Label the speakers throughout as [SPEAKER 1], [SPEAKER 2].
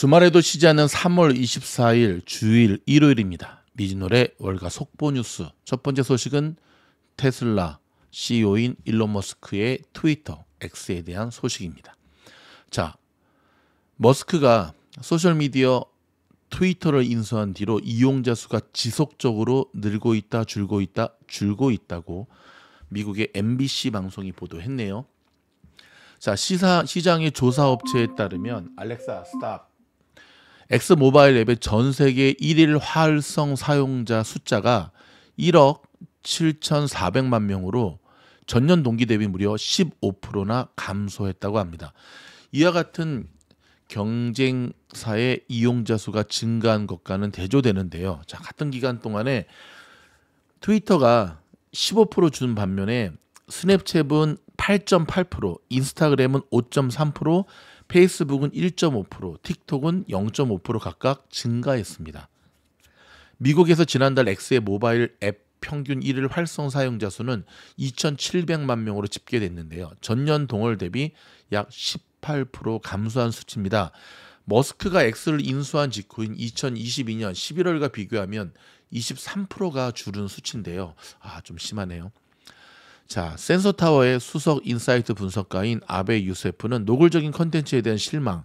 [SPEAKER 1] 주말에도 쉬지 않는 3월 24일 주일 일요일입니다. 미진노의 월가 속보 뉴스 첫 번째 소식은 테슬라 CEO인 일론 머스크의 트위터 X에 대한 소식입니다. 자, 머스크가 소셜미디어 트위터를 인수한 뒤로 이용자 수가 지속적으로 늘고 있다, 줄고 있다, 줄고 있다고 미국의 MBC 방송이 보도했네요. 자, 시사, 시장의 조사업체에 따르면 알렉사 스탑 엑스 모바일 앱의 전 세계 1일 활성 사용자 숫자가 1억 7,400만 명으로 전년 동기 대비 무려 15%나 감소했다고 합니다. 이와 같은 경쟁사의 이용자 수가 증가한 것과는 대조되는데요. 자, 같은 기간 동안에 트위터가 15%준 반면에 스냅챗은 8.8%, 인스타그램은 5.3%, 페이스북은 1.5%, 틱톡은 0.5% 각각 증가했습니다. 미국에서 지난달 X의 모바일 앱 평균 1일 활성 사용자 수는 2,700만 명으로 집계됐는데요. 전년 동월 대비 약 18% 감소한 수치입니다. 머스크가 X를 인수한 직후인 2022년 11월과 비교하면 23%가 줄은 수치인데요. 아, 좀 심하네요. 자, 센서 타워의 수석 인사이트 분석가인 아베 유세프는 노골적인 컨텐츠에 대한 실망,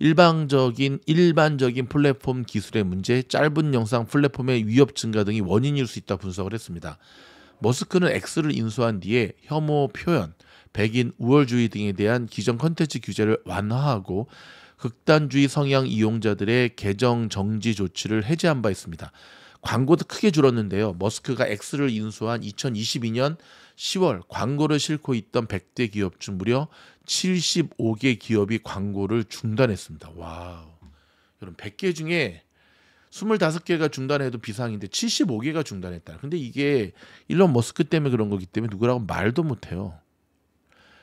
[SPEAKER 1] 일방적인 일반적인 플랫폼 기술의 문제, 짧은 영상 플랫폼의 위협 증가 등이 원인일 수 있다 분석을 했습니다. 머스크는 X를 인수한 뒤에 혐오 표현, 백인 우월주의 등에 대한 기존 컨텐츠 규제를 완화하고 극단주의 성향 이용자들의 계정 정지 조치를 해제한 바 있습니다. 광고도 크게 줄었는데요. 머스크가 X를 인수한 2022년 10월 광고를 싣고 있던 100대 기업 중 무려 75개 기업이 광고를 중단했습니다. 와우. 여러분 100개 중에 25개가 중단해도 비상인데 75개가 중단했다. 근데 이게 일론 머스크 때문에 그런 거기 때문에 누구라고 말도 못 해요.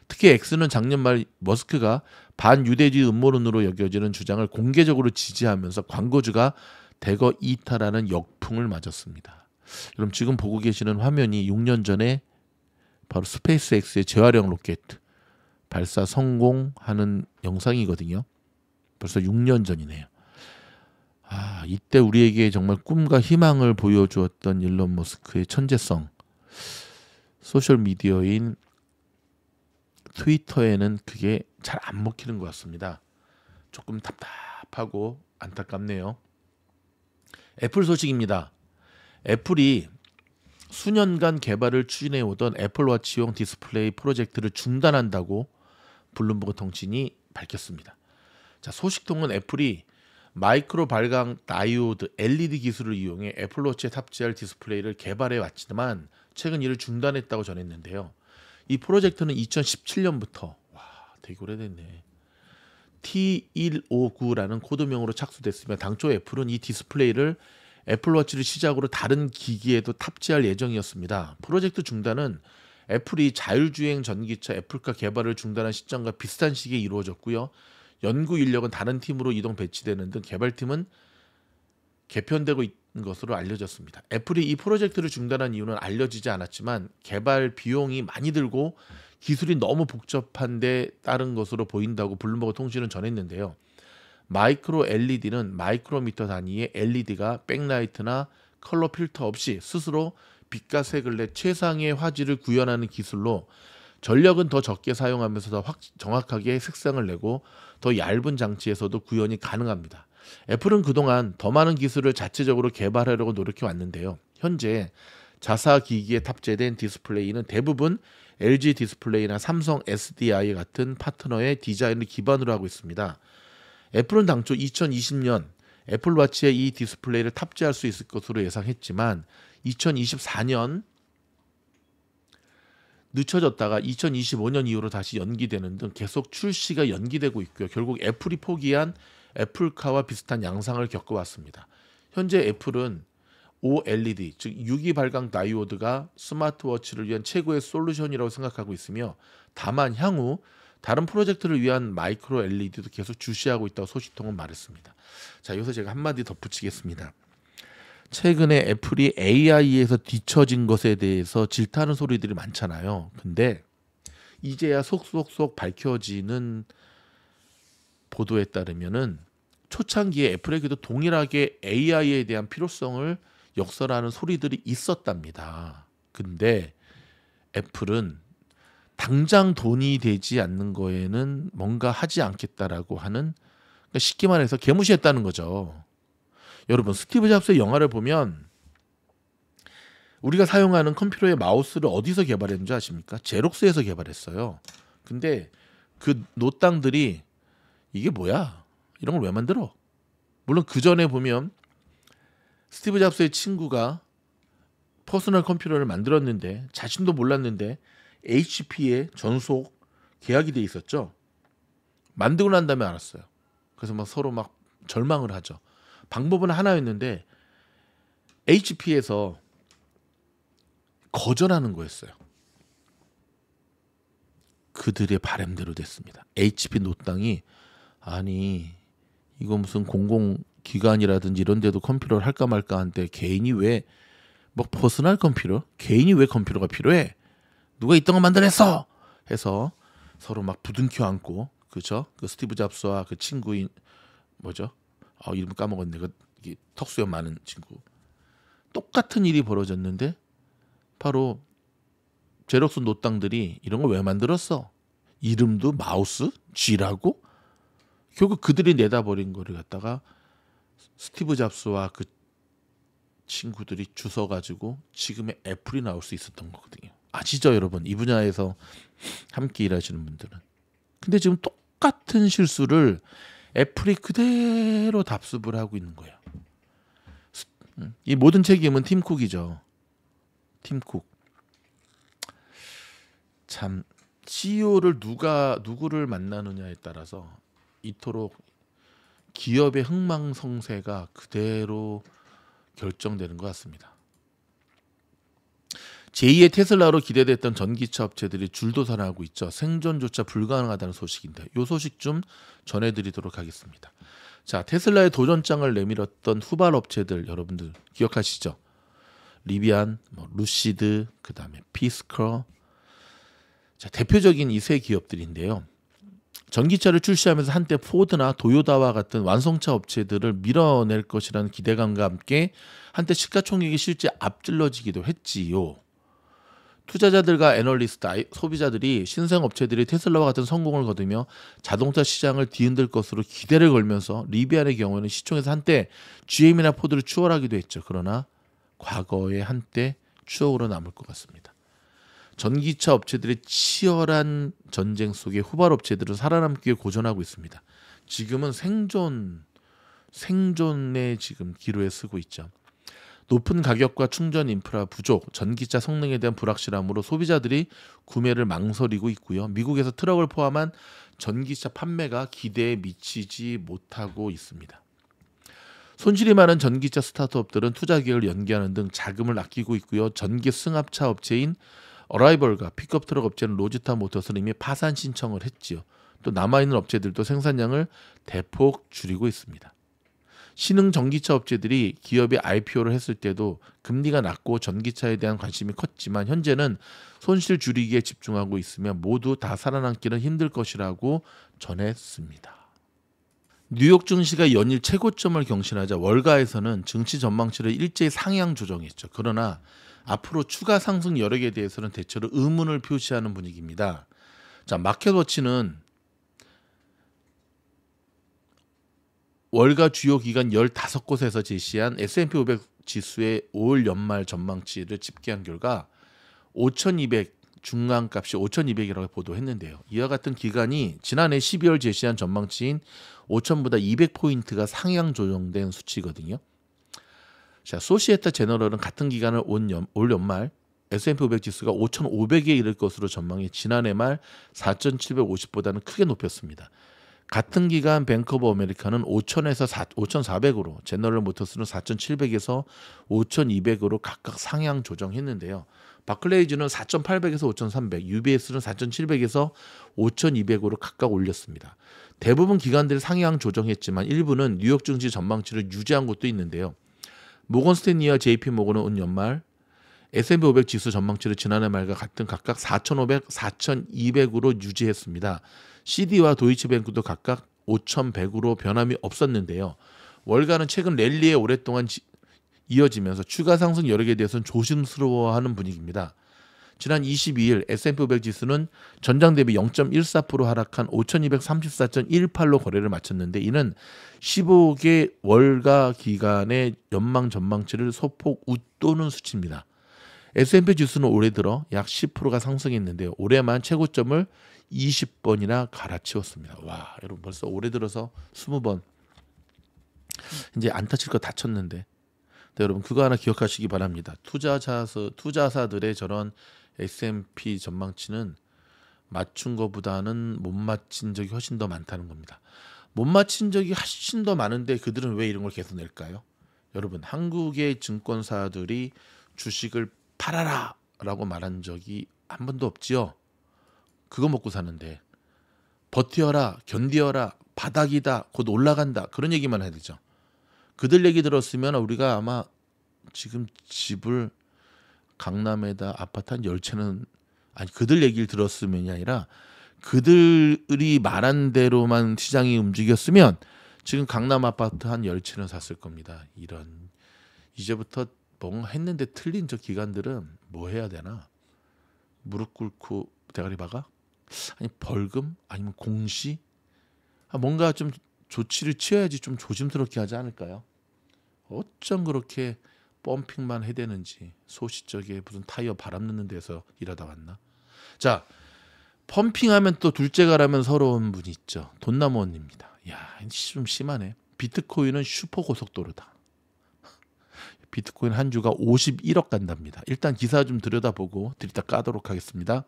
[SPEAKER 1] 특히 엑스는 작년 말 머스크가 반유대주의 음모론으로 여겨지는 주장을 공개적으로 지지하면서 광고주가 대거 이탈하는 역 열풍을 맞았습니다. 여러분 지금 보고 계시는 화면이 6년 전에 바로 스페이스X의 재활용 로켓 발사 성공하는 영상이거든요. 벌써 6년 전이네요. 아, 이때 우리에게 정말 꿈과 희망을 보여주었던 일론 머스크의 천재성. 소셜 미디어인 트위터에는 그게 잘 안 먹히는 것 같습니다. 조금 답답하고 안타깝네요. 애플 소식입니다. 애플이 수년간 개발을 추진해오던 애플워치용 디스플레이 프로젝트를 중단한다고 블룸버그 통신이 밝혔습니다. 자, 소식통은 애플이 마이크로 발광 다이오드 LED 기술을 이용해 애플워치에 탑재할 디스플레이를 개발해 왔지만 최근 이를 중단했다고 전했는데요. 이 프로젝트는 2017년부터 와 되게 오래됐네. T159라는 코드명으로 착수됐으며 당초 애플은 이 디스플레이를 애플워치를 시작으로 다른 기기에도 탑재할 예정이었습니다. 프로젝트 중단은 애플이 자율주행 전기차 애플카 개발을 중단한 시점과 비슷한 시기에 이루어졌고요. 연구 인력은 다른 팀으로 이동 배치되는 등 개발팀은 개편되고 있는 것으로 알려졌습니다. 애플이 이 프로젝트를 중단한 이유는 알려지지 않았지만 개발 비용이 많이 들고 음. 기술이 너무 복잡한데 따른 것으로 보인다고 블룸버그 통신은 전했는데요. 마이크로 LED는 마이크로미터 단위의 LED가 백라이트나 컬러 필터 없이 스스로 빛과 색을 내 최상의 화질을 구현하는 기술로 전력은 더 적게 사용하면서 더 확, 정확하게 색상을 내고 더 얇은 장치에서도 구현이 가능합니다. 애플은 그동안 더 많은 기술을 자체적으로 개발하려고 노력해 왔는데요. 현재 자사 기기에 탑재된 디스플레이는 대부분 LG 디스플레이나 삼성 SDI 같은 파트너의 디자인을 기반으로 하고 있습니다. 애플은 당초 2020년 애플워치에 이 디스플레이를 탑재할 수 있을 것으로 예상했지만 2024년 늦춰졌다가 2025년 이후로 다시 연기되는 등 계속 출시가 연기되고 있고요. 결국 애플이 포기한 애플카와 비슷한 양상을 겪어왔습니다. 현재 애플은 OLED 즉 유기 발광 다이오드가 스마트워치를 위한 최고의 솔루션이라고 생각하고 있으며 다만 향후 다른 프로젝트를 위한 마이크로 LED도 계속 주시하고 있다고 소식통은 말했습니다. 자, 여기서 제가 한마디 덧붙이겠습니다. 최근에 애플이 AI에서 뒤처진 것에 대해서 질타하는 소리들이 많잖아요. 근데 이제야 속속속 밝혀지는 보도에 따르면은 초창기에 애플에게도 동일하게 AI에 대한 필요성을 역설하는 소리들이 있었답니다. 근데 애플은 당장 돈이 되지 않는 거에는 뭔가 하지 않겠다라고 하는 그러니까 쉽게 말해서 개무시했다는 거죠. 여러분 스티브 잡스의 영화를 보면 우리가 사용하는 컴퓨터의 마우스를 어디서 개발했는지 아십니까? 제록스에서 개발했어요. 근데 그 노땅들이 이게 뭐야? 이런 걸 왜 만들어? 물론 그 전에 보면 스티브 잡스의 친구가 퍼스널 컴퓨터를 만들었는데 자신도 몰랐는데 HP에 전속 계약이 돼 있었죠. 만들고 난 다음에 알았어요. 그래서 막 서로 막 절망을 하죠. 방법은 하나였는데 HP에서 거절하는 거였어요. 그들의 바램대로 됐습니다. HP 노땅이 아니 이거 무슨 공공 기관이라든지 이런 데도 컴퓨터를 할까 말까 한데 개인이 왜뭐 퍼스널 컴퓨터? 개인이 왜 컴퓨터가 필요해? 누가 있던 거 만들었어? 해서 서로 막 부둥켜 안고 그쵸그 스티브 잡스와 그 친구인 뭐죠? 어, 이름 까먹었네. 그 턱수염 많은 친구. 똑같은 일이 벌어졌는데 바로 제록스 노땅들이 이런 걸 왜 만들었어? 이름도 마우스 쥐라고 결국 그들이 내다버린 거를 갖다가 스티브 잡스와 그 친구들이 주서 가지고 지금의 애플이 나올 수 있었던 거거든요. 아시죠, 여러분? 이 분야에서 함께 일하시는 분들은. 근데 지금 똑같은 실수를 애플이 그대로 답습을 하고 있는 거예요. 음, 이 모든 책임은 팀쿡이죠. 팀쿡. 참 CEO를 누가 누구를 만나느냐에 따라서 이토록 기업의 흥망성쇠가 그대로 결정되는 것 같습니다. 제2의 테슬라로 기대됐던 전기차 업체들이 줄도산하고 있죠. 생존조차 불가능하다는 소식인데 이 소식 좀 전해드리도록 하겠습니다. 자, 테슬라의 도전장을 내밀었던 후발 업체들 여러분들 기억하시죠? 리비안, 뭐, 루시드, 그 다음에 피스커. 자, 대표적인 이 세 기업들인데요. 전기차를 출시하면서 한때 포드나 도요다와 같은 완성차 업체들을 밀어낼 것이라는 기대감과 함께 한때 시가총액이 실제 앞질러지기도 했지요. 투자자들과 애널리스트, 소비자들이 신생 업체들이 테슬라와 같은 성공을 거두며 자동차 시장을 뒤흔들 것으로 기대를 걸면서 리비안의 경우에는 시총에서 한때 GM이나 포드를 추월하기도 했죠. 그러나 과거의 한때 추억으로 남을 것 같습니다. 전기차 업체들의 치열한 전쟁 속에 후발 업체들은 살아남기 위해 고전하고 있습니다. 지금은 생존 생존에 지금 기로에 쓰고 있죠. 높은 가격과 충전 인프라 부족, 전기차 성능에 대한 불확실함으로 소비자들이 구매를 망설이고 있고요. 미국에서 트럭을 포함한 전기차 판매가 기대에 미치지 못하고 있습니다. 손실이 많은 전기차 스타트업들은 투자 계획을 연기하는 등 자금을 아끼고 있고요. 전기 승합차 업체인 어라이벌과 픽업 트럭 업체는 로지타 모터스는 이미 파산 신청을 했지요. 또 남아있는 업체들도 생산량을 대폭 줄이고 있습니다. 신흥 전기차 업체들이 기업이 IPO를 했을 때도 금리가 낮고 전기차에 대한 관심이 컸지만 현재는 손실 줄이기에 집중하고 있으며 모두 다 살아남기는 힘들 것이라고 전했습니다. 뉴욕 증시가 연일 최고점을 경신하자 월가에서는 증시 전망치를 일제히 상향 조정했죠. 그러나 앞으로 추가 상승 여력에 대해서는 대체로 의문을 표시하는 분위기입니다. 자, 마켓워치는 월가 주요 기관 15곳에서 제시한 S&P 500 지수의 올 연말 전망치를 집계한 결과 5,200 중간값이 5,200이라고 보도했는데요. 이와 같은 기간이 지난해 12월 제시한 전망치인 5,000보다 200포인트가 상향 조정된 수치거든요. 자, 소시에타 제너럴은 같은 기간을 온 연, 올 연말 S&P 500 지수가 5,500에 이를 것으로 전망해 지난해 말 4,750보다는 크게 높였습니다. 같은 기간 뱅크 오브 아메리카는 5,000에서 4, 5,400으로 제너럴 모터스는 4,700에서 5,200으로 각각 상향 조정했는데요. 바클레이즈는 4,800에서 5,300, UBS는 4,700에서 5,200으로 각각 올렸습니다. 대부분 기관들이 상향 조정했지만 일부는 뉴욕 증시 전망치를 유지한 곳도 있는데요. 모건 스탠리와 JP 모건은 온 연말 S&P 500 지수 전망치를 지난해 말과 같은 각각 4,500, 4,200으로 유지했습니다. CD와 도이치뱅크도 각각 5,100으로 변함이 없었는데요. 월가는 최근 랠리에 오랫동안 지, 이어지면서 추가 상승 여력에 대해서는 조심스러워하는 분위기입니다. 지난 22일 S&P 500 지수는 전장 대비 0.14% 하락한 5,234.18로 거래를 마쳤는데 이는 15개 월가 기간의 연망 전망치를 소폭 웃도는 수치입니다. S&P 지수는 올해 들어 약 10%가 상승했는데요. 올해만 최고점을 20번이나 갈아치웠습니다. 와, 여러분 벌써 올해 들어서 20번 이제 안 다칠 거 다쳤는데 네, 여러분 그거 하나 기억하시기 바랍니다. 투자자서 투자사들의 저런 S&P 전망치는 맞춘 것보다는못 맞힌 적이 훨씬 더 많다는 겁니다. 못 맞힌 적이 훨씬 더 많은데 그들은 왜 이런 걸 계속 낼까요? 여러분 한국의 증권사들이 주식을 팔아라라고 말한 적이 한 번도 없지요. 그거 먹고 사는데 버텨라 견디어라, 바닥이다, 곧 올라간다 그런 얘기만 해야 되죠. 그들 얘기 들었으면 우리가 아마 지금 집을 강남에다 아파트 한 열채는 아니 그들 얘기를 들었으면이 아니라 그들이 말한 대로만 시장이 움직였으면 지금 강남 아파트 한 열채는 샀을 겁니다. 이런 이제부터 뭔 했는데 틀린 저 기관들은 뭐 해야 되나? 무릎 꿇고 대가리 박아? 아니 벌금? 아니면 공시? 아, 뭔가 좀 조치를 취해야지 좀 조심스럽게 하지 않을까요? 어쩜 그렇게 펌핑만 해대는지 소시적에 무슨 타이어 바람 넣는 데서 일하다 왔나? 자, 펌핑하면 또 둘째가라면 서러운 분이 있죠. 돈나무원입니다. 야, 좀 심하네. 비트코인은 슈퍼 고속도로다. 비트코인 한 주가 51억 간답니다. 일단 기사 좀 들여다보고 들이다 까도록 하겠습니다.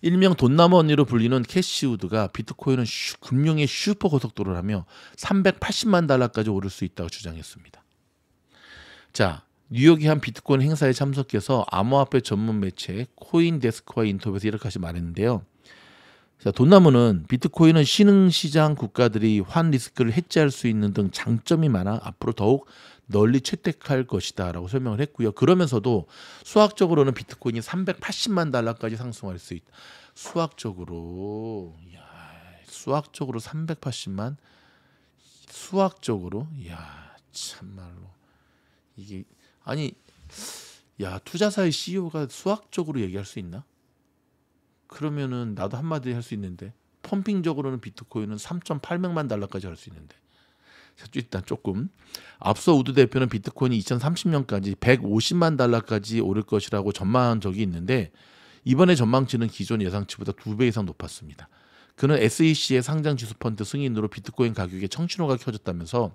[SPEAKER 1] 일명 돈나무 언니로 불리는 캐시우드가 비트코인은 슈, 금융의 슈퍼 고속도로라며 380만 달러까지 오를 수 있다고 주장했습니다. 자, 뉴욕의 한 비트코인 행사에 참석해서 암호화폐 전문 매체 코인데스크와 인터뷰에서 이렇게 하시 말했는데요. 자, 돈나무는 비트코인은 신흥시장 국가들이 환 리스크를 해체할 수 있는 등 장점이 많아 앞으로 더욱 널리 채택할 것이다 라고 설명을 했고요. 그러면서도 수학적으로는 비트코인이 380만 달러까지 상승할 수 있다. 수학적으로, 야 수학적으로 380만? 수학적으로? 이야 참말로. 이게 아니 야 투자사의 CEO가 수학적으로 얘기할 수 있나? 그러면은 나도 한마디 할 수 있는데 펌핑적으로는 비트코인은 3.8명만 달러까지 할 수 있는데 일단 조금 앞서 우드 대표는 비트코인이 2030년까지 150만 달러까지 오를 것이라고 전망한 적이 있는데 이번에 전망치는 기존 예상치보다 두 배 이상 높았습니다. 그는 SEC의 상장 지수 펀드 승인으로 비트코인 가격에 청신호가 켜졌다면서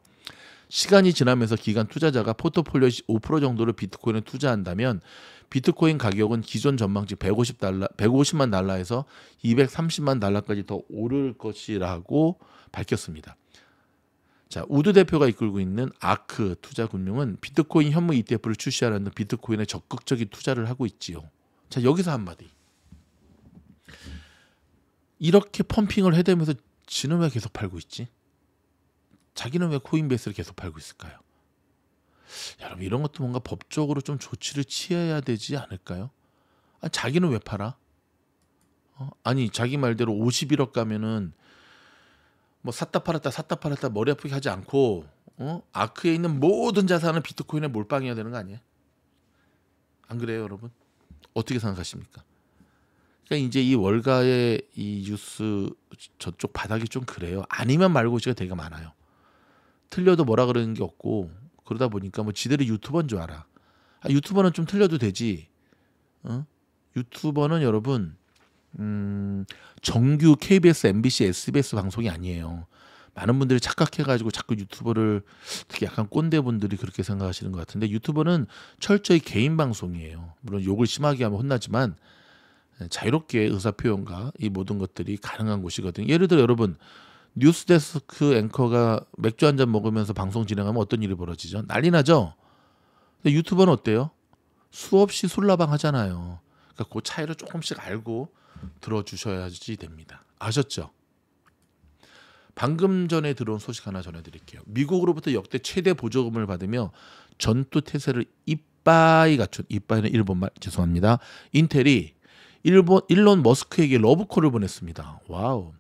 [SPEAKER 1] 시간이 지나면서 기간 투자자가 포트폴리오의 5% 정도를 비트코인에 투자한다면 비트코인 가격은 기존 전망치 150달러, 150만 달러에서 230만 달러까지 더 오를 것이라고 밝혔습니다. 자, 우드 대표가 이끌고 있는 아크 투자금융은 비트코인 현무 ETF를 출시하라는 비트코인에 적극적인 투자를 하고 있지요. 자, 여기서 한마디. 이렇게 펌핑을 해대면서 지는 왜 계속 팔고 있지? 자기는 왜 코인베이스를 계속 팔고 있을까요? 여러분 이런 것도 뭔가 법적으로 좀 조치를 취해야 되지 않을까요? 아, 자기는 왜 팔아? 어? 아니 자기 말대로 51억 가면은 뭐 샀다 팔았다 샀다 팔았다 머리 아프게 하지 않고 어? 아크에 있는 모든 자산을 비트코인에 몰빵해야 되는 거 아니에요? 안 그래요 여러분? 어떻게 생각하십니까? 그러니까 이제 이 월가의 이 뉴스 저쪽 바닥이 좀 그래요. 아니면 말고시가 되게 많아요. 틀려도 뭐라 그러는 게 없고 그러다 보니까 뭐 지들이 유튜버인 줄 알아. 아, 유튜버는 좀 틀려도 되지. 어? 유튜버는 여러분 음, 정규 KBS, MBC, SBS 방송이 아니에요. 많은 분들이 착각해가지고 자꾸 유튜버를 특히 약간 꼰대 분들이 그렇게 생각하시는 것 같은데 유튜버는 철저히 개인 방송이에요. 물론 욕을 심하게 하면 혼나지만 예, 자유롭게 의사표현과 이 모든 것들이 가능한 곳이거든요. 예를 들어 여러분 뉴스데스크 앵커가 맥주 한 잔 먹으면서 방송 진행하면 어떤 일이 벌어지죠? 난리 나죠. 유튜버는 어때요? 수없이 술라방 하잖아요. 그러니까 그 차이를 조금씩 알고 들어주셔야지 됩니다. 아셨죠? 방금 전에 들어온 소식 하나 전해드릴게요. 미국으로부터 역대 최대 보조금을 받으며 전투 태세를 이빠이 갖춘 이빠이는 일본말 죄송합니다. 인텔이 일본 일론 머스크에게 러브콜을 보냈습니다. 와우.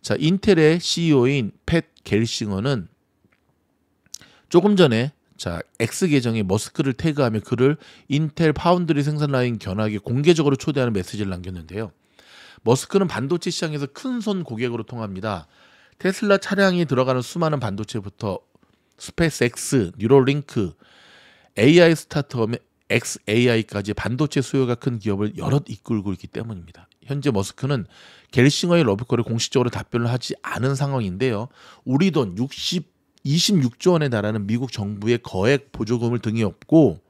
[SPEAKER 1] 자, 인텔의 CEO인 팻 겔싱어는 조금 전에 자, X 계정에 머스크를 태그하며 그를 인텔 파운드리 생산 라인 견학에 공개적으로 초대하는 메시지를 남겼는데요. 머스크는 반도체 시장에서 큰 손 고객으로 통합니다. 테슬라 차량이 들어가는 수많은 반도체부터 스페이스X, 뉴럴링크, AI 스타트업 의 XAI까지 반도체 수요가 큰 기업을 여럿 이끌고 있기 때문입니다. 현재 머스크는 갤싱어의러브콜을 공식적으로 답변을 하지 않은 상황인데요. 우리 돈 60, 26조 원에 달하는 미국 정부의 거액 보조금을 등이없고갤싱어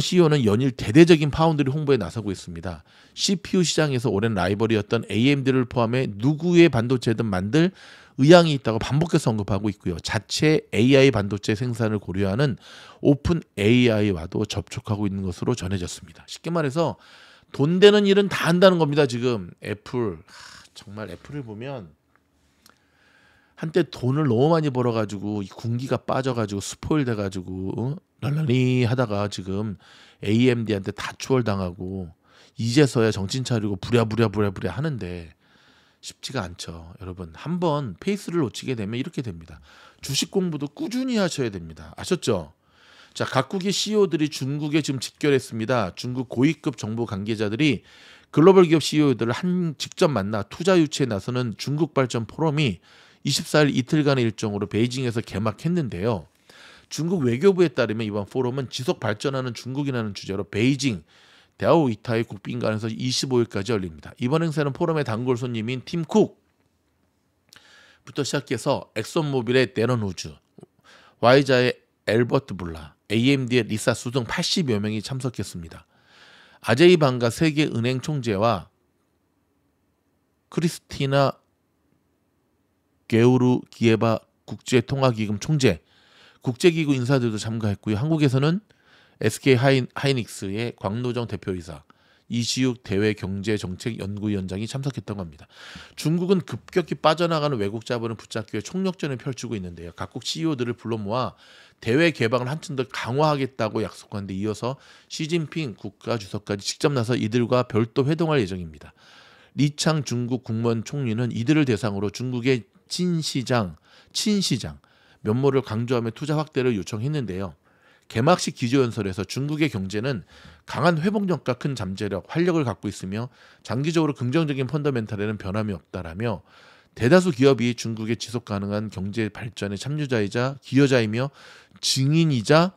[SPEAKER 1] CEO는 연일 대대적인 파운드를 홍보에 나서고 있습니다. CPU 시장에서 오랜 라이벌이었던 AMD를 포함해 누구의 반도체든 만들 의향이 있다고 반복해서 언급하고 있고요. 자체 AI 반도체 생산을 고려하는 오픈 AI와도 접촉하고 있는 것으로 전해졌습니다. 쉽게 말해서 돈 되는 일은 다 한다는 겁니다. 지금 애플 하, 정말 애플을 보면 한때 돈을 너무 많이 벌어가지고 이 군기가 빠져가지고 스포일 돼가지고 어? 랄랄리 하다가 지금 AMD한테 다 추월당하고 이제서야 정신 차리고 부랴부랴 부랴부랴 하는데 쉽지가 않죠. 여러분 한 번 페이스를 놓치게 되면 이렇게 됩니다. 주식 공부도 꾸준히 하셔야 됩니다. 아셨죠? 자, 각국의 CEO들이 중국에 지금 직결했습니다. 중국 고위급 정보 관계자들이 글로벌 기업 CEO들을 한 직접 만나 투자 유치에 나서는 중국 발전 포럼이 24일 이틀간의 일정으로 베이징에서 개막했는데요. 중국 외교부에 따르면 이번 포럼은 지속 발전하는 중국이라는 주제로 베이징 대아오 이타이 국빈관에서 25일까지 열립니다. 이번 행사는 포럼의 단골 손님인 팀쿡 부터 시작해서 엑손모빌의 데런 우즈, 와이자의 엘버트 블라, AMD의 리사 수등 80여 명이 참석했습니다. 아제이 방가 세계 은행 총재와 크리스티나 게우루 기에바 국제통화기금 총재, 국제기구 인사들도 참가했고요. 한국에서는 SK 하이, 하이닉스의 광노정 대표이사, 이시욱 대외경제정책연구위원장이 참석했던 겁니다. 중국은 급격히 빠져나가는 외국 자본을 붙잡기 위해 총력전을 펼치고 있는데요. 각국 CEO들을 불러 모아 대외 개방을 한층 더 강화하겠다고 약속한 데 이어서 시진핑 국가주석까지 직접 나서 이들과 별도 회동할 예정입니다. 리창 중국 국무원 총리는 이들을 대상으로 중국의 친시장, 친시장 면모를 강조하며 투자 확대를 요청했는데요. 개막식 기조연설에서 중국의 경제는 강한 회복력과 큰 잠재력, 활력을 갖고 있으며 장기적으로 긍정적인 펀더멘탈에는 변함이 없다라며 대다수 기업이 중국의 지속 가능한 경제 발전의 참여자이자 기여자이며 증인이자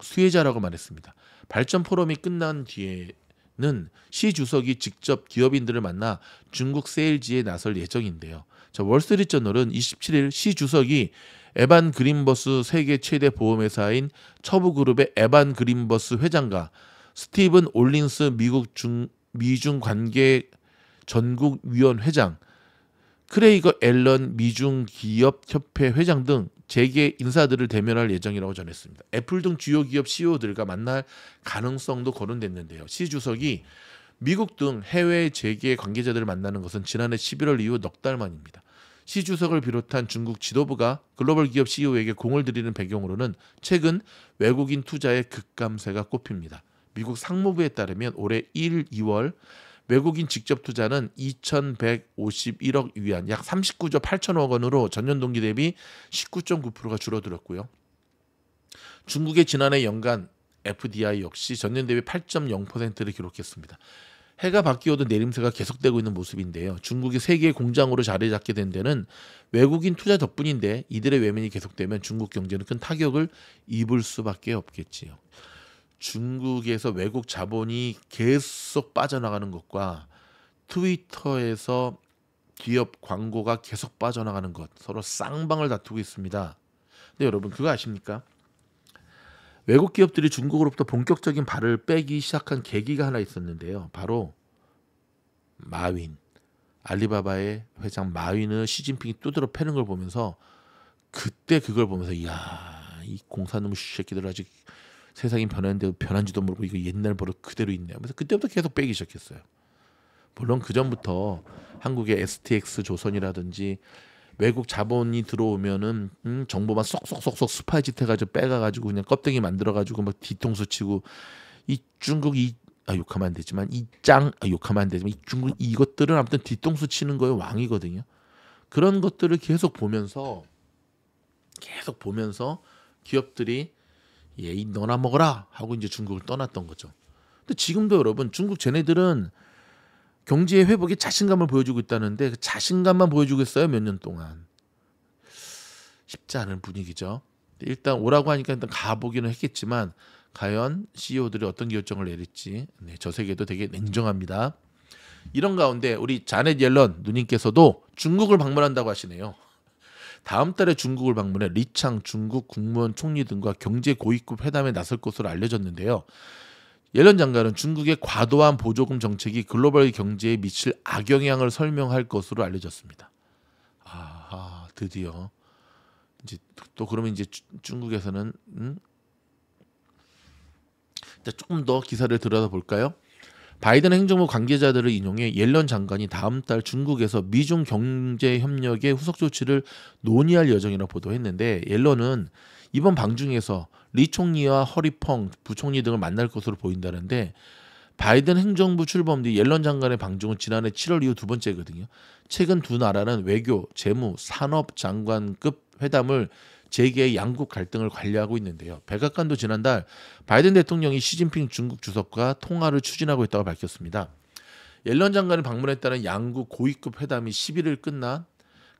[SPEAKER 1] 수혜자라고 말했습니다. 발전 포럼이 끝난 뒤에는 시 주석이 직접 기업인들을 만나 중국 세일즈에 나설 예정인데요. 자, 월스트리트저널은 27일 시 주석이 에반 그린버스 세계 최대 보험회사인 처부그룹의 에반 그린버스 회장과 스티븐 올린스 미국 중 미중 관계 전국 위원 회장, 크레이거 앨런 미중 기업 협회 회장 등 재계 인사들을 대면할 예정이라고 전했습니다. 애플 등 주요 기업 CEO들과 만날 가능성도 거론됐는데요. 시 주석이 미국 등 해외 재계 관계자들을 만나는 것은 지난해 11월 이후 넉 달 만입니다. 시 주석을 비롯한 중국 지도부가 글로벌 기업 CEO에게 공을 들이는 배경으로는 최근 외국인 투자의 급감세가 꼽힙니다. 미국 상무부에 따르면 올해 1, 2월 외국인 직접 투자는 2,151억 위안, 약 39조 8천억 원으로 전년 동기 대비 19.9%가 줄어들었고요. 중국의 지난해 연간 FDI 역시 전년 대비 8.0%를 기록했습니다. 해가 바뀌어도 내림세가 계속되고 있는 모습인데요. 중국이 세계 공장으로 자리 잡게 된 데는 외국인 투자 덕분인데 이들의 외면이 계속되면 중국 경제는 큰 타격을 입을 수밖에 없겠지요. 중국에서 외국 자본이 계속 빠져나가는 것과 트위터에서 기업 광고가 계속 빠져나가는 것 서로 쌍방을 다투고 있습니다. 근데 여러분 그거 아십니까? 외국 기업들이 중국으로부터 본격적인 발을 빼기 시작한 계기가 하나 있었는데요. 바로 마윈 알리바바의 회장 마윈을 시진핑이 뚜드러 패는 걸 보면서 그때 그걸 보면서 이야 이 공산놈 새끼들 아직 세상이 변하는데 변한지도 모르고 이거 옛날 버릇 그대로 있네요. 그래서 그때부터 계속 빼기 시작했어요. 물론 그 전부터 한국의 STX 조선이라든지 외국 자본이 들어오면은 음, 정보만 쏙쏙쏙쏙 스파짓해가지고 빼가가지고 그냥 껍데기 만들어가지고 막 뒤통수 치고 이 중국 이 아, 욕하면 안 되지만 이짱 아, 욕하면 안 되지만 이 중국 이것들은 아무튼 뒤통수 치는 거에 왕이거든요. 그런 것들을 계속 보면서 계속 보면서 기업들이 예, 이 너나 먹어라 하고 이제 중국을 떠났던 거죠. 근데 지금도 여러분 중국 쟤네들은 경제 회복에 자신감을 보여주고 있다는데 그 자신감만 보여주고 있어요 몇 년 동안 쉽지 않은 분위기죠. 일단 오라고 하니까 일단 가보기는 했겠지만 과연 CEO들이 어떤 결정을 내릴지 네, 저 세계도 되게 냉정합니다. 이런 가운데 우리 자넷 옐런 누님께서도 중국을 방문한다고 하시네요. 다음 달에 중국을 방문해 리창 중국 국무원 총리 등과 경제 고위급 회담에 나설 것으로 알려졌는데요. 옐런 장관은 중국의 과도한 보조금 정책이 글로벌 경제에 미칠 악영향을 설명할 것으로 알려졌습니다. 아, 드디어 이제 또 그러면 이제 주, 중국에서는 음? 조금 더 기사를 들여다 볼까요? 바이든 행정부 관계자들을 인용해 옐런 장관이 다음 달 중국에서 미중 경제 협력의 후속 조치를 논의할 예정이라 고 보도했는데 옐런은 이번 방중에서 리 총리와 허리펑 부총리 등을 만날 것으로 보인다는데 바이든 행정부 출범 뒤 옐런 장관의 방중은 지난해 7월 이후 두 번째거든요. 최근 두 나라는 외교, 재무, 산업 장관급 회담을 재계의 양국 갈등을 관리하고 있는데요. 백악관도 지난달 바이든 대통령이 시진핑 중국 주석과 통화를 추진하고 있다고 밝혔습니다. 옐런 장관을 방문했다는 양국 고위급 회담이 11일 끝난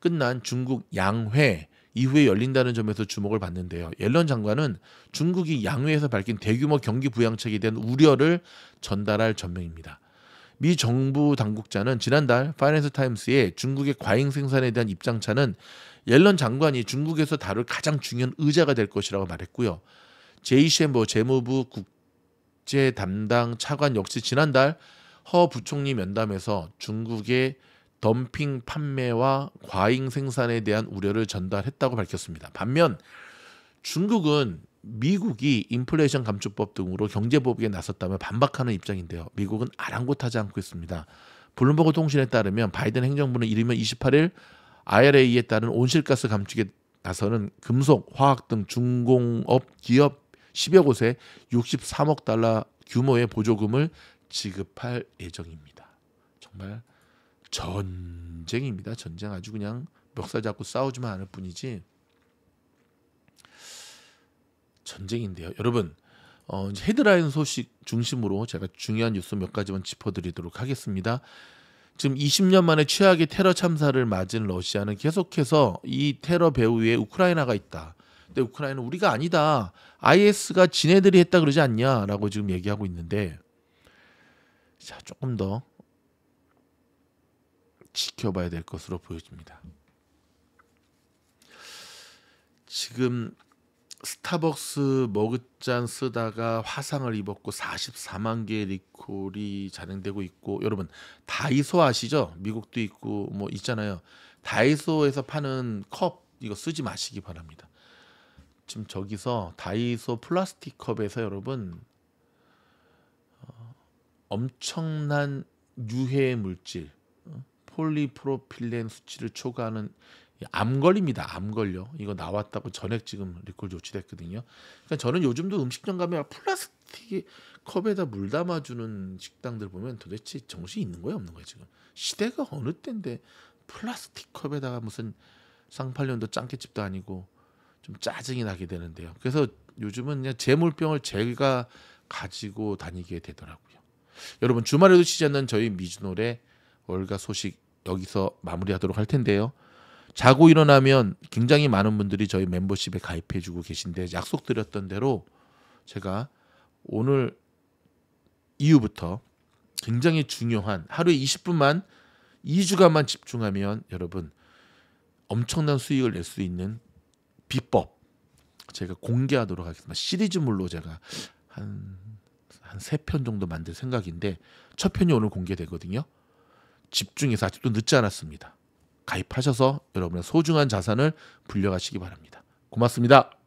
[SPEAKER 1] 끝난 중국 양회 이후에 열린다는 점에서 주목을 받는데요. 옐런 장관은 중국이 양회에서 밝힌 대규모 경기 부양책에 대한 우려를 전달할 전명입니다. 미 정부 당국자는 지난달 파이낸스 타임스에 중국의 과잉 생산에 대한 입장차는 옐런 장관이 중국에서 다룰 가장 중요한 의자가 될 것이라고 말했고요. 제이 셴버 뭐 재무부 국제 담당 차관 역시 지난달 허 부총리 면담에서 중국의 덤핑 판매와 과잉 생산에 대한 우려를 전달했다고 밝혔습니다. 반면 중국은 미국이 인플레이션 감축법 등으로 경제보복에 나섰다며 반박하는 입장인데요. 미국은 아랑곳하지 않고 있습니다. 블룸버그 통신에 따르면 바이든 행정부는 이르면 28일 IRA에 따른 온실가스 감축에 나서는 금속, 화학 등 중공업 기업 10여 곳에 63억 달러 규모의 보조금을 지급할 예정입니다. 정말 전쟁입니다. 전쟁 아주 그냥 멱살 잡고 싸우지만 않을 뿐이지 전쟁인데요. 여러분 어, 헤드라인 소식 중심으로 제가 중요한 뉴스 몇 가지만 짚어드리도록 하겠습니다. 지금 20년 만에 최악의 테러 참사를 맞은 러시아는 계속해서 이 테러 배후에 우크라이나가 있다. 근데 우크라이나는 우리가 아니다. IS가 지네들이 했다 그러지 않냐라고 지금 얘기하고 있는데 자, 조금 더 지켜봐야 될 것으로 보여집니다. 지금 스타벅스 머그잔 쓰다가 화상을 입었고 44만 개의 리콜이 잔행되고 있고 여러분 다이소 아시죠? 미국도 있고 뭐 있잖아요. 다이소에서 파는 컵 이거 쓰지 마시기 바랍니다. 지금 저기서 다이소 플라스틱 컵에서 여러분 어, 엄청난 유해 물질 어, 폴리프로필렌 수치를 초과하는 암 걸립니다. 암 걸려. 이거 나왔다고 전액 지금 리콜 조치됐거든요. 그러니까 저는 요즘도 음식점 가면 플라스틱 컵에다 물 담아주는 식당들 보면 도대체 정신이 있는 거예요, 없는 거예요 지금. 시대가 어느 때인데 플라스틱 컵에다가 무슨 쌍팔년도 짱깨집도 아니고 좀 짜증이 나게 되는데요. 그래서 요즘은 그냥 재 물병을 제가 가지고 다니게 되더라고요. 여러분 주말에도 쉬지 않는 저희 미주노래 월가 소식 여기서 마무리하도록 할 텐데요. 자고 일어나면 굉장히 많은 분들이 저희 멤버십에 가입해주고 계신데 약속드렸던 대로 제가 오늘 이후부터 굉장히 중요한 하루에 20분만 2주간만 집중하면 여러분 엄청난 수익을 낼 수 있는 비법 제가 공개하도록 하겠습니다. 시리즈물로 제가 한 한 세 편 정도 만들 생각인데 첫 편이 오늘 공개되거든요. 집중해서 아직도 늦지 않았습니다. 가입하셔서 여러분의 소중한 자산을 불려가시기 바랍니다. 고맙습니다.